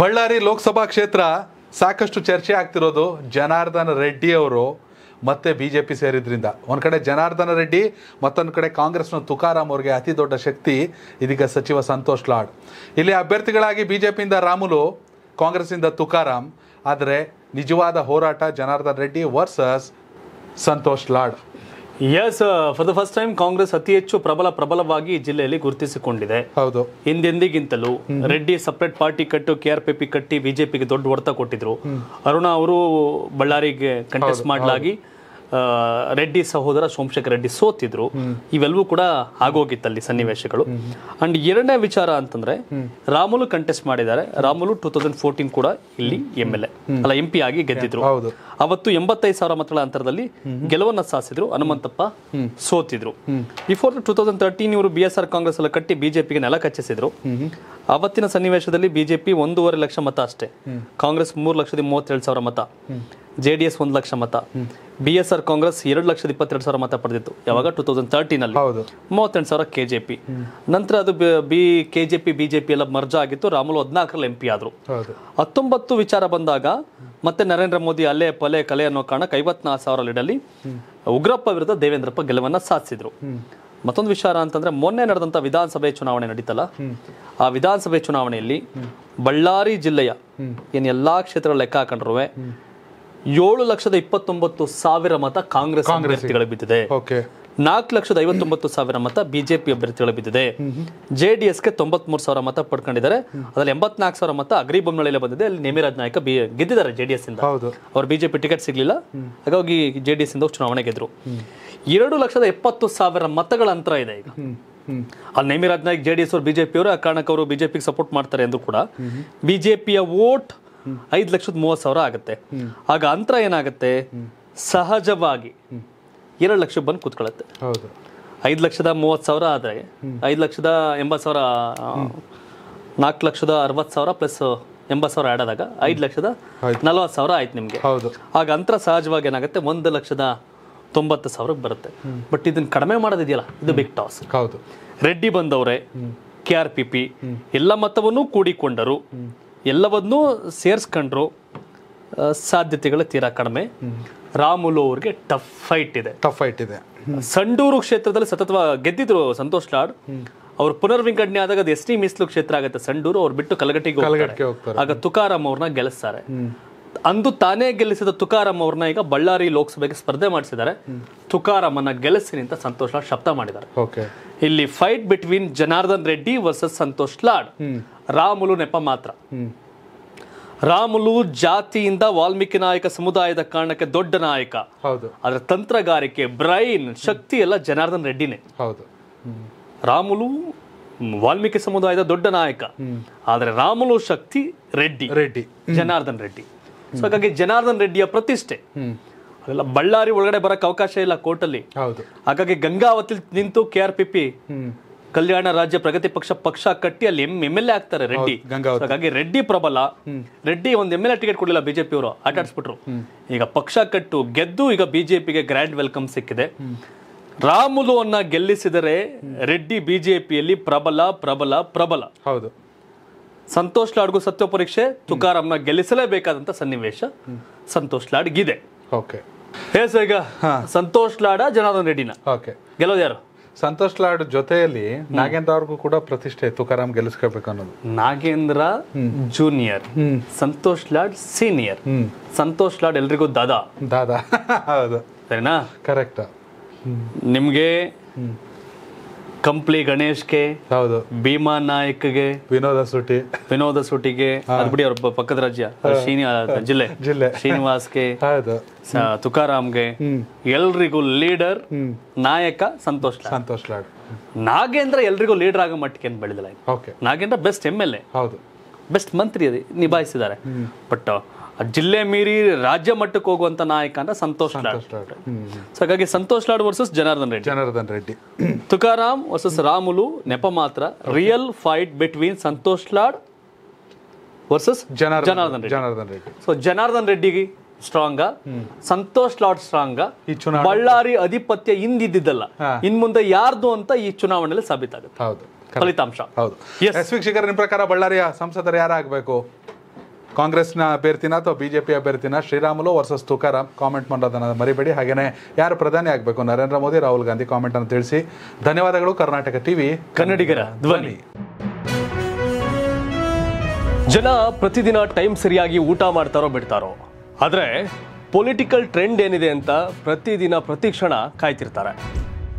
ಬಳ್ಳಾರಿ ಲೋಕಸಭಾ ಕ್ಷೇತ್ರ ಸಾಕಷ್ಟು ಚರ್ಚೆ ಆಗ್ತಿರೋದು ಜನಾರ್ದನ ರೆಡ್ಡಿ ಅವರು ಮತ್ತೆ ಬಿ ಜೆ ಪಿ ಸೇರಿದ್ರಿಂದ ಒಂದು ಕಡೆ ಜನಾರ್ದನ ರೆಡ್ಡಿ ಮತ್ತೊಂದು ಕಡೆ ಕಾಂಗ್ರೆಸ್ನ ತುಕಾರಾಮ್ ಅವ್ರಿಗೆ ಅತಿ ದೊಡ್ಡ ಶಕ್ತಿ ಇದೀಗ ಸಚಿವ ಸಂತೋಷ್ ಲಾಡ್ ಇಲ್ಲಿ ಅಭ್ಯರ್ಥಿಗಳಾಗಿ ಬಿ ಜೆ ಪಿಯಿಂದ ರಾಮುಲು ಕಾಂಗ್ರೆಸ್ಸಿಂದ ತುಕಾರಾಮ್ ಆದರೆ ನಿಜವಾದ ಹೋರಾಟ Janardhana Reddy versus Santosh Lad as for the first time Congress ಅತಿ ಹೆಚ್ಚು ಪ್ರಬಲ ಪ್ರಬಲವಾಗಿ ಜಿಲ್ಲೆಯಲ್ಲಿ ಗುರುತಿಸಿಕೊಂಡಿದೆ ಹೌದು ಹಿಂದೆಂದಿಗಿಂತಲೂ ರೆಡ್ಡಿ ಸಪರೇಟ್ ಪಾರ್ಟಿ ಕಟ್ಟು ಕೆ ಆರ್ ಪಿ ಪಿ ಕಟ್ಟಿ ಬಿಜೆಪಿಗೆ ದೊಡ್ಡ ಹೊರತ ಕೊಟ್ಟಿದ್ರು ಅರುಣ ಅವರು ಬಳ್ಳಾರಿಗೆ ಕಂಟೆಸ್ಟ್ ಮಾಡಲಾಗಿ ರೆಡ್ಡಿ ಸಹೋದರ ಸೋಮಶೇಖರ್ ರೆಡ್ಡಿ ಸೋತಿದ್ರು ಇವೆಲ್ಲವೂ ಕೂಡ ಆಗೋಗಿತ್ತಲ್ಲಿ ಸನ್ನಿವೇಶಗಳು ಅಂಡ್ ಎರಡನೇ ವಿಚಾರ ಅಂತಂದ್ರೆ ರಾಮುಲು ಕಂಟೆಸ್ಟ್ ಮಾಡಿದ್ದಾರೆ ರಾಮುಲು ಟೂ ತೌಸಂಡ್ ಫೋರ್ಟೀನ್ ಕೂಡ ಇಲ್ಲಿ ಎಂ ಎಲ್ ಎ ಅಲ್ಲ ಎಂ ಪಿ ಆಗಿ ಗೆದ್ದಿದ್ರು ಅವತ್ತು ಎಂಬತ್ತೈದು ಸಾವಿರ ಮತಗಳ ಅಂತರದಲ್ಲಿ ಗೆಲುವನ್ನ ಸಾಧಿಸಿದ್ರು ಹನುಮಂತಪ್ಪ ಸೋತಿದ್ರು ಬಿಫೋರ್ ಟೂ ತೌಸಂಡ್ ತರ್ಟೀನ್ ಇವರು ಬಿ ಎಸ್ ಆರ್ ಕಾಂಗ್ರೆಸ್ ಎಲ್ಲ ಕಟ್ಟಿ ಬಿಜೆಪಿಗೆ ನೆಲ ಕಚ್ಚಿಸಿದ್ರು ಅವತ್ತಿನ ಸನ್ನಿವೇಶದಲ್ಲಿ ಬಿಜೆಪಿ ಒಂದೂವರೆ ಲಕ್ಷ ಮತ ಅಷ್ಟೇ ಕಾಂಗ್ರೆಸ್ ಮೂರು ಲಕ್ಷದ ಮೂವತ್ತೆರಡು ಸಾವಿರ ಮತ ಜೆ ಡಿ ಎಸ್ ಒಂದು ಲಕ್ಷ ಮತ ಬಿ ಎಸ್ ಆರ್ ಕಾಂಗ್ರೆಸ್ ಎರಡು ಲಕ್ಷದ ಇಪ್ಪತ್ತೆರಡು ಸಾವಿರ ಮತ ಪಡೆದಿತ್ತು ಯಾವಾಗ ಟೂ ತೌಸಂಡ್ ಅಲ್ಲಿ ಮೂವತ್ತೆಂಟು ಸಾವಿರ ಕೆ ಜೆ ಪಿ ನಂತರ ಅದು B K J P B ಎಲ್ಲ ಮರ್ಜ ಆಗಿತ್ತು ರಾಮುಲು ಹದಿನಾಲ್ಕರಲ್ಲಿ ಎಂ ಪಿ ಆದರು ಹತ್ತೊಂಬತ್ತು ವಿಚಾರ ಬಂದಾಗ ಮತ್ತೆ ನರೇಂದ್ರ ಮೋದಿ ಅಲೆ ಪಲೆ ಕಲೆ ಅನ್ನೋ ಕಾರಣಕ್ಕೆ ಐವತ್ನಾಲ್ಕು ಸಾವಿರ ಲೀಡಲ್ಲಿ ಉಗ್ರಪ್ಪ ವಿರುದ್ಧ ದೇವೇಂದ್ರಪ್ಪ ಗೆಲುವನ್ನು ಸಾಧಿಸಿದ್ರು ಮತ್ತೊಂದು ವಿಚಾರ ಅಂತಂದ್ರೆ ಮೊನ್ನೆ ನಡೆದಂತ ವಿಧಾನಸಭೆ ಚುನಾವಣೆ ನಡೀತಲ್ಲ ಆ ವಿಧಾನಸಭೆ ಚುನಾವಣೆಯಲ್ಲಿ ಬಳ್ಳಾರಿ ಜಿಲ್ಲೆಯ ಏನ್ ಎಲ್ಲಾ ಕ್ಷೇತ್ರಗಳ ಲೆಕ್ಕ ಹಾಕೊಂಡ್ರೂ ಏಳು ಲಕ್ಷದ ಇಪ್ಪತ್ತೊಂಬತ್ತು ಸಾವಿರ ಮತ ಕಾಂಗ್ರೆಸ್ ಅಭ್ಯರ್ಥಿಗಳು ಬಿದ್ದಿದೆ ನಾಲ್ಕು ಲಕ್ಷದ ಐವತ್ತೊಂಬತ್ತು ಸಾವಿರ ಮತ ಬಿಜೆಪಿ ಅಭ್ಯರ್ಥಿಗಳು ಬಿದ್ದಿದೆ ಜೆ ಡಿ ಎಸ್ಗೆ ಸಾವಿರ ಮತ ಪಡ್ಕೊಂಡಿದ್ದಾರೆ ಅದ್ರಲ್ಲಿ ಎಂಬತ್ನಾಲ್ಕು ಸಾವಿರ ಮತ ಅಗ್ರಿ ಬಂದಿದೆ ಅಲ್ಲಿ ನೇಮಿರಾಜ್ ನಾಯಕ ಬಿ ಗೆದ್ದಿದ್ದಾರೆ ಜೆ ಡಿ ಎಸ್ ಇಂದ ಅವ್ರು ಬಿಜೆಪಿ ಟಿಕೆಟ್ ಸಿಗಲಿಲ್ಲ ಹಾಗಾಗಿ ಜೆ ಡಿ ಎಸ್ ಇಂದ ಚುನಾವಣೆ ಗೆದ್ರು ಎರಡು ಲಕ್ಷದ ಎಪ್ಪತ್ತು ಸಾವಿರ ಮತಗಳ ಅಂತರ ಇದೆ ಈಗ ಅಲ್ಲಿ Nemiraj Nayak J D S ಅವರು ಬಿಜೆಪಿಯವರು ಆ ಕಾರಣಕ್ಕೆ ಅವರು ಬಿಜೆಪಿಗೆ ಸಪೋರ್ಟ್ ಮಾಡ್ತಾರೆ ಎಂದು ಕೂಡ ಬಿಜೆಪಿಯ ವೋಟ್ ಐದು ಲಕ್ಷದ ಮೂವತ್ತು ಸಾವಿರ ಆಗುತ್ತೆ ಆಗ ಅಂತರ ಏನಾಗುತ್ತೆ ಸಹಜವಾಗಿ ಎರಡು ಲಕ್ಷ ಬಂದು ಕೂತ್ಕೊಳ್ಳುತ್ತೆ ಐದು ಲಕ್ಷದ ಮೂವತ್ತು ಸಾವಿರ ಆದರೆ ಐದು ಲಕ್ಷದ ಎಂಬತ್ತು ಸಾವಿರ ನಾಲ್ಕು ಲಕ್ಷದ ಅರವತ್ತು ಸಾವಿರ ಪ್ಲಸ್ ಎಂಬತ್ತು ಸಾವಿರ ಆ್ಯಡ್ ಐದು ಲಕ್ಷದ ನಲವತ್ತು ಸಾವಿರ ಆಯ್ತು ನಿಮಗೆ ಆಗ ಅಂತರ ಸಹಜವಾಗಿ ಏನಾಗುತ್ತೆ ಒಂದು ಲಕ್ಷದ ತೊಂಬತ್ತು ಸಾವಿರ ಬರುತ್ತೆ ಬಟ್ ಇದನ್ನ ಕಡಿಮೆ ಮಾಡೋದಿದೆಯಲ್ಲ ಇದು ಬಿಗ್ ಟಾಸ್ ಹೌದು ರೆಡ್ಡಿ ಬಂದವ್ರೆ ಕೆ ಆರ್ ಪಿ ಪಿ ಎಲ್ಲ ಮತವನ್ನು ಕೂಡಿಕೊಂಡರು ಎಲ್ಲವನ್ನೂ ಸೇರಿಸ್ಕೊಂಡ್ರು ಸಾಧ್ಯತೆಗಳು ತೀರಾ ಕಡಿಮೆ ರಾಮುಲು ಅವ್ರಿಗೆ ಟಫ್ ಫೈಟ್ ಇದೆ ಟಫ್ ಫೈಟ್ ಇದೆ ಸಂಡೂರು ಕ್ಷೇತ್ರದಲ್ಲಿ ಸತತ ಗೆದ್ದಿದ್ರು ಸಂತೋಷ್ ಲಾಡ್ ಅವ್ರು ಪುನರ್ವಿಂಗಡಣೆ ಆದಾಗ ಅದು ಎಸ್ ಮೀಸಲು ಕ್ಷೇತ್ರ ಆಗುತ್ತೆ ಸಂಡೂರು ಅವ್ರು ಬಿಟ್ಟು ಕಲಗಟ್ಟಿಗೆ ಆಗ ತುಕಾರಾಮ್ ಅವ್ರನ್ನ ಗೆಲ್ಲಿಸ್ತಾರೆ ಅಂದು ತಾನೇ ಗೆಲ್ಲಿಸಿದ ತುಕಾರಾಮ್ ಅವ್ರನ್ನ ಈಗ ಬಳ್ಳಾರಿ ಲೋಕಸಭೆಗೆ ಸ್ಪರ್ಧೆ ಮಾಡಿಸಿದ್ದಾರೆ ತುಕಾರಾಮನ್ನ ಗೆಲ್ಲಿಸಿ ಅಂತ ಸಂತೋಷ್ ಲಾಡ್ ಶಬ್ದ ಮಾಡಿದ್ದಾರೆ ಇಲ್ಲಿ fight between Janardhan Reddy versus Santosh Lad Ramulu ನೆಪ ಮಾತ್ರ ರಾಮುಲು ಜಾತಿಯಿಂದ ವಾಲ್ಮೀಕಿ ನಾಯಕ ಸಮುದಾಯದ ಕಾರಣಕ್ಕೆ ದೊಡ್ಡ ನಾಯಕ ಹೌದು ಅದರ ತಂತ್ರಗಾರಿಕೆ ಬ್ರೈನ್ ಶಕ್ತಿ ಎಲ್ಲ ಜನಾರ್ದನ್ ರೆಡ್ಡಿನೇ ಹೌದು ರಾಮುಲು ವಾಲ್ಮೀಕಿ ಸಮುದಾಯದ ದೊಡ್ಡ ನಾಯಕ ಆದರೆ ರಾಮುಲು ಶಕ್ತಿ ರೆಡ್ಡಿ ರೆಡ್ಡಿ ಜನಾರ್ದನ್ ರೆಡ್ಡಿ ಸೊ ಹಾಗಾಗಿ ಜನಾರ್ದನ್ ರೆಡ್ಡಿಯ ಪ್ರತಿಷ್ಠೆ ಅದೆಲ್ಲ ಬಳ್ಳಾರಿ ಒಳಗಡೆ ಬರಕ್ಕೆ ಅವಕಾಶ ಇಲ್ಲ ಕೋರ್ಟಲ್ಲಿ ಹೌದು ಹಾಗಾಗಿ ಗಂಗಾವತಿ ನಿಂತು K R P P Kalyana Rajya Pragathi ಪಕ್ಷ ಪಕ್ಷ ಕಟ್ಟಿ ಅಲ್ಲಿ ಎಂ ಎಲ್ ಎ ಆಗ್ತಾರೆ ರೆಡ್ಡಿ ಹಾಗಾಗಿ ರೆಡ್ಡಿ ಪ್ರಬಲ ರೆಡ್ಡಿ ಒಂದು ಎಂ ಎಲ್ ಎ ಟಿಕೆಟ್ ಕೊಡಲಿಲ್ಲ ಬಿಜೆಪಿ ಅವರು ಆಟಾಡಿಸ್ಬಿಟ್ರು ಈಗ ಪಕ್ಷ ಕಟ್ಟು ಗೆದ್ದು ಈಗ ಬಿಜೆಪಿಗೆ ಗ್ರ್ಯಾಂಡ್ ವೆಲ್ಕಮ್ ಸಿಕ್ಕಿದೆ ರಾಮುಲು ಅನ್ನ ಗೆಲ್ಲಿಸಿದರೆ ರೆಡ್ಡಿ ಬಿಜೆಪಿಯಲ್ಲಿ ಪ್ರಬಲ ಪ್ರಬಲ ಪ್ರಬಲ ಹೌದು ಸಂತೋಷ್ ಲಾಡ್ಗೂ ಸತ್ಯ ಪರೀಕ್ಷೆ ತುಕಾರಾಮ್ನ ಗೆಲ್ಲಿಸಲೇಬೇಕಾದಂತ ಸನ್ನಿವೇಶ ಸಂತೋಷ್ ಲಾಡ್ಗಿದೆ ಓಕೆ ಹೇಸ ಈಗ ಸಂತೋಷ್ ಲಾಡ ಜನಾರ್ದನ್ ರೆಡ್ಡಿನ ಓಕೆ ಗೆಲ್ಲೋದು ಯಾರು ಸಂತೋಷ್ ಲಾಡ್ ಜೊತೆಯಲ್ಲಿ ನಾಗೇಂದ್ರ ಅವ್ರಿಗೂ ಕೂಡ ಪ್ರತಿಷ್ಠೆ ತುಕಾರಾಮ್ ಗೆಲ್ಲಿಸ್ಕೋಬೇಕು ಅನ್ನೋದು ನಾಗೇಂದ್ರ ಜೂನಿಯರ್ ಸಂತೋಷ್ ಲಾಡ್ ಸೀನಿಯರ್ ಸಂತೋಷ್ ಲಾಡ್ ಎಲ್ರಿಗೂ ದಾದಾ ದಾದಾ ಹೌದು ಸರಿನಾ ಕರೆಕ್ಟ್ ನಿಮಗೆ ಕಂಪ್ಲಿ ಗಣೇಶ್ಗೆ ಹೌದು ಭೀಮಾ ನಾಯಕ್ಗೆ ವಿನೋದ ಸುಟಿ ವಿನೋದ ಸುಟಿಗೆ ಅದ್ಬಿಡಿ ಅವ್ರ ಪಕ್ಕದ ರಾಜ್ಯ ಶ್ರೀನಿ ಜಿಲ್ಲೆ ಜಿಲ್ಲೆ ಶ್ರೀನಿವಾಸ್ಗೆ ಹೌದು ತುಕಾರಾಮ್ಗೆ ಎಲ್ರಿಗೂ ಲೀಡರ್ ನಾಯಕ ಸಂತೋಷ್ ಸಂತೋಷ್ ಲಾಡ್ ನಾಗೇಂದ್ರ ಎಲ್ರಿಗೂ ಲೀಡರ್ ಆಗೋ ಮಟ್ಟಕ್ಕೆ ಬೆಳೆದಿಲ್ಲ Nagendra best M L A ಹೌದು ಬೆಸ್ಟ್ ಮಂತ್ರಿ ನಿಭಾಯಿಸಿದ್ದಾರೆ ಬಟ್ ಜಿಲ್ಲೆ ಮೀರಿ ರಾಜ್ಯ ಮಟ್ಟಕ್ಕೆ ಹೋಗುವಂತ ನಾಯಕ ಅಂದ್ರೆ ಸಂತೋಷ್ ಸೊ ಹಾಗಾಗಿ ಸಂತೋಷ್ ಲಾಡ್ ವರ್ಸಸ್ ಜನಾರ್ದನ್ ರೆಡ್ಡಿ ಜನಾರ್ದನ್ ರೆಡ್ಡಿ ತುಕಾರಾಮ್ ವರ್ಸಸ್ ರಾಮುಲು ನೆಪ ಮಾತ್ರ real fight between Santosh Lad versus Janardhan Janardhan Reddy so Janardhan ರೆಡ್ಡಿಗೆ ಸ್ಟ್ರಾಂಗ್ ಸಂತೋಷ್ ಲಾಡ್ ಸ್ಟ್ರಾಂಗ ಬಳ್ಳಾರಿ ಅಧಿಪತ್ಯ ಹಿಂದಿದ್ದಲ್ಲ ಇನ್ ಮುಂದೆ ಯಾರ್ದು ಅಂತ ಈ ಚುನಾವಣೆಯಲ್ಲಿ ಸಾಬೀತಾಗುತ್ತೆ ಹೌದು ಫಲಿತಾಂಶ ಹೌದು ಎಸ್ ನಿಮ್ ಪ್ರಕಾರ ಬಳ್ಳಾರಿಯ ಸಂಸದರು ಯಾರಾಗಬೇಕು ಕಾಂಗ್ರೆಸ್ನ ಅಭ್ಯರ್ಥಿನ ಅಥವಾ ಬಿ ಜೆ ಪಿ ಅಭ್ಯರ್ಥಿನ ಶ್ರೀರಾಮುಲು ವರ್ಸಸ್ ತುಕಾರಾಮ್ ಕಾಮೆಂಟ್ ಮಾಡೋದನ್ನ ಮರಿಬೇಡಿ ಹಾಗೇನೆ ಯಾರು ಪ್ರಧಾನಿ ಆಗಬೇಕು ನರೇಂದ್ರ ಮೋದಿ ರಾಹುಲ್ ಗಾಂಧಿ ಕಾಮೆಂಟ್ ಅನ್ನು ತಿಳಿಸಿ ಧನ್ಯವಾದಗಳು ಕರ್ನಾಟಕ ಟಿವಿ ಕನ್ನಡಿಗರ ಧ್ವನಿ ಜನ ಪ್ರತಿದಿನ ಟೈಮ್ ಸರಿಯಾಗಿ ಊಟ ಮಾಡ್ತಾರೋ ಬಿಡ್ತಾರೋ ಆದರೆ ಪೊಲಿಟಿಕಲ್ ಟ್ರೆಂಡ್ ಏನಿದೆ ಅಂತ ಪ್ರತಿದಿನ ಪ್ರತಿ ಕ್ಷಣ ಕಾಯ್ತಿರ್ತಾರೆ